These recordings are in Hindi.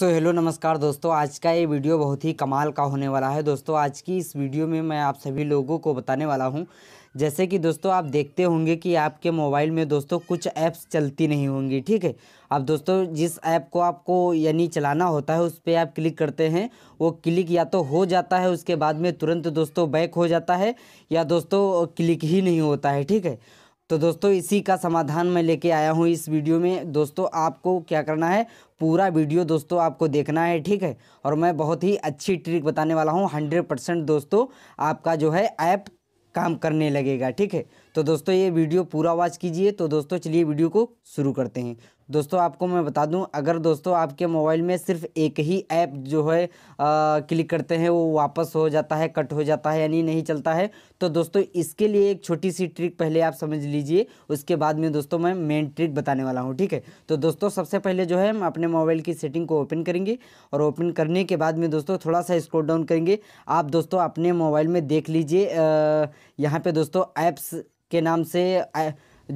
सो हेलो नमस्कार दोस्तों आज का ये वीडियो बहुत ही कमाल का होने वाला है दोस्तों आज की इस वीडियो में मैं आप सभी लोगों को बताने वाला हूँ जैसे कि दोस्तों आप देखते होंगे कि आपके मोबाइल में दोस्तों कुछ ऐप्स चलती नहीं होंगी ठीक है अब दोस्तों जिस ऐप को आपको यानी चलाना होता है उस पर आप क्लिक करते हैं वो क्लिक या तो हो जाता है उसके बाद में तुरंत दोस्तों बैक हो जाता है या दोस्तों क्लिक ही नहीं होता है ठीक है तो दोस्तों इसी का समाधान मैं लेके आया हूँ इस वीडियो में दोस्तों आपको क्या करना है पूरा वीडियो दोस्तों आपको देखना है ठीक है और मैं बहुत ही अच्छी ट्रिक बताने वाला हूँ हंड्रेड परसेंट दोस्तों आपका जो है ऐप काम करने लगेगा ठीक है तो दोस्तों ये वीडियो पूरा वॉच कीजिए तो दोस्तों चलिए वीडियो को शुरू करते हैं दोस्तों आपको मैं बता दूं अगर दोस्तों आपके मोबाइल में सिर्फ एक ही ऐप जो है आ, क्लिक करते हैं वो वापस हो जाता है कट हो जाता है यानी नहीं चलता है तो दोस्तों इसके लिए एक छोटी सी ट्रिक पहले आप समझ लीजिए उसके बाद में दोस्तों मैं मेन ट्रिक बताने वाला हूँ ठीक है तो दोस्तों सबसे पहले जो है हम अपने मोबाइल की सेटिंग को ओपन करेंगे और ओपन करने के बाद में दोस्तों थोड़ा सा स्क्रोल डाउन करेंगे आप दोस्तों अपने मोबाइल में देख लीजिए यहाँ पर दोस्तों ऐप्स के नाम से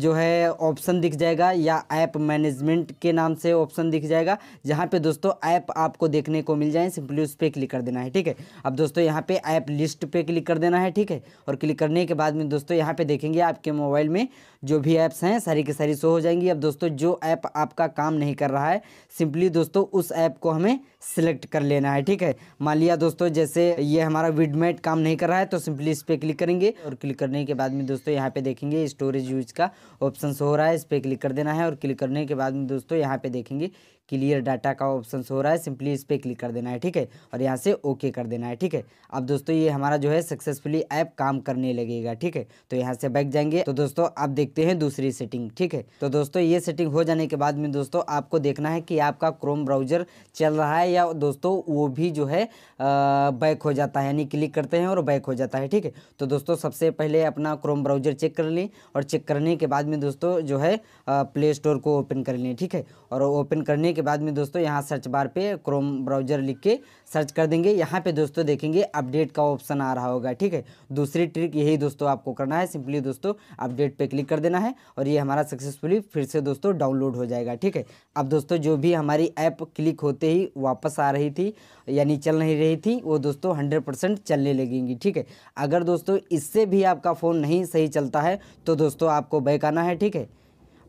जो है ऑप्शन दिख जाएगा या ऐप मैनेजमेंट के नाम से ऑप्शन दिख जाएगा जहाँ पे दोस्तों ऐप आपको देखने को मिल जाए सिंपली उस पर क्लिक कर देना है ठीक है अब दोस्तों यहाँ पे ऐप लिस्ट पे क्लिक कर देना है ठीक है और क्लिक करने के बाद में दोस्तों यहाँ पे देखेंगे आपके मोबाइल में जो भी ऐप्स हैं सारी की सारी शो हो जाएंगी अब दोस्तों जो ऐप आपका काम नहीं कर रहा है सिंपली दोस्तों उस ऐप को हमें सिलेक्ट कर लेना है ठीक है मान लिया दोस्तों जैसे ये हमारा विडमेट काम नहीं कर रहा है तो सिंपली इस पर क्लिक करेंगे और क्लिक करने के बाद में दोस्तों यहाँ पे देखेंगे स्टोरेज यूज का ऑप्शन हो रहा है इस पर क्लिक कर देना है और क्लिक करने के बाद में दोस्तों यहाँ पे देखेंगे क्लियर डाटा का ऑप्शन हो रहा है सिंपली इस पर क्लिक कर देना है ठीक है और यहाँ से ओके कर देना है ठीक है अब दोस्तों ये हमारा जो है सक्सेसफुली ऐप काम करने लगेगा ठीक है तो यहाँ से बैक जाएंगे तो दोस्तों आप देखते हैं दूसरी सेटिंग ठीक है तो दोस्तों ये सेटिंग हो जाने के बाद में दोस्तों आपको देखना है कि आपका क्रोम ब्राउजर चल रहा है या दोस्तों वो भी जो है बैक हो जाता है यानी क्लिक करते हैं और बैक हो जाता है ठीक है तो दोस्तों सबसे पहले अपना क्रोम ब्राउजर चेक कर लें और चेक करने के बाद में दोस्तों जो है प्ले स्टोर को ओपन कर लें ठीक है और ओपन करने के बाद में दोस्तों यहाँ सर्च बार पे क्रोम ब्राउजर लिख के सर्च कर देंगे यहाँ पे दोस्तों देखेंगे अपडेट का ऑप्शन आ रहा होगा ठीक है दूसरी ट्रिक यही दोस्तों आपको करना है सिंपली दोस्तों अपडेट पे क्लिक कर देना है और ये हमारा सक्सेसफुली फिर से दोस्तों डाउनलोड हो जाएगा ठीक है अब दोस्तों जो भी हमारी ऐप क्लिक होते ही वापस आ रही थी यानी चल नहीं रही थी वो दोस्तों हंड्रेड चलने लगेंगी ठीक है अगर दोस्तों इससे भी आपका फ़ोन नहीं सही चलता है तो दोस्तों आपको बैक आना है ठीक है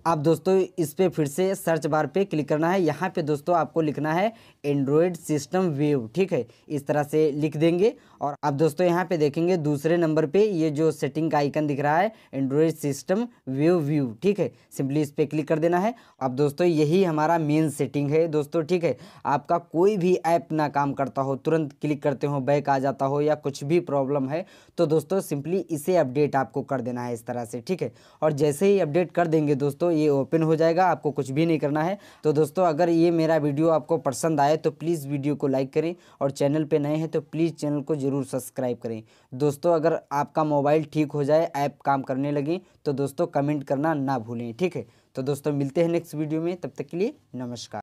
आप दोस्तों इस पर फिर से सर्च बार पे क्लिक करना है यहाँ पे दोस्तों आपको लिखना है एंड्रॉयड सिस्टम वेव ठीक है इस तरह से लिख देंगे और आप दोस्तों यहाँ पे देखेंगे दूसरे नंबर पे ये जो सेटिंग का आइकन दिख रहा है एंड्रॉयड सिस्टम वेव व्यू ठीक है सिंपली इस पर क्लिक कर देना है अब दोस्तों यही हमारा मेन सेटिंग है दोस्तों ठीक है आपका कोई भी ऐप ना काम करता हो तुरंत क्लिक करते हो बैक आ जाता हो या कुछ भी प्रॉब्लम है तो दोस्तों सिंपली इसे अपडेट आपको कर देना है इस तरह से ठीक है और जैसे ही अपडेट कर देंगे दोस्तों ये ओपन हो जाएगा आपको कुछ भी नहीं करना है तो दोस्तों अगर ये मेरा वीडियो आपको पसंद आए तो प्लीज़ वीडियो को लाइक करें और चैनल पर नए हैं तो प्लीज़ चैनल को ज़रूर सब्सक्राइब करें दोस्तों अगर आपका मोबाइल ठीक हो जाए ऐप काम करने लगे तो दोस्तों कमेंट करना ना भूलें ठीक है तो दोस्तों मिलते हैं नेक्स्ट वीडियो में तब तक के लिए नमस्कार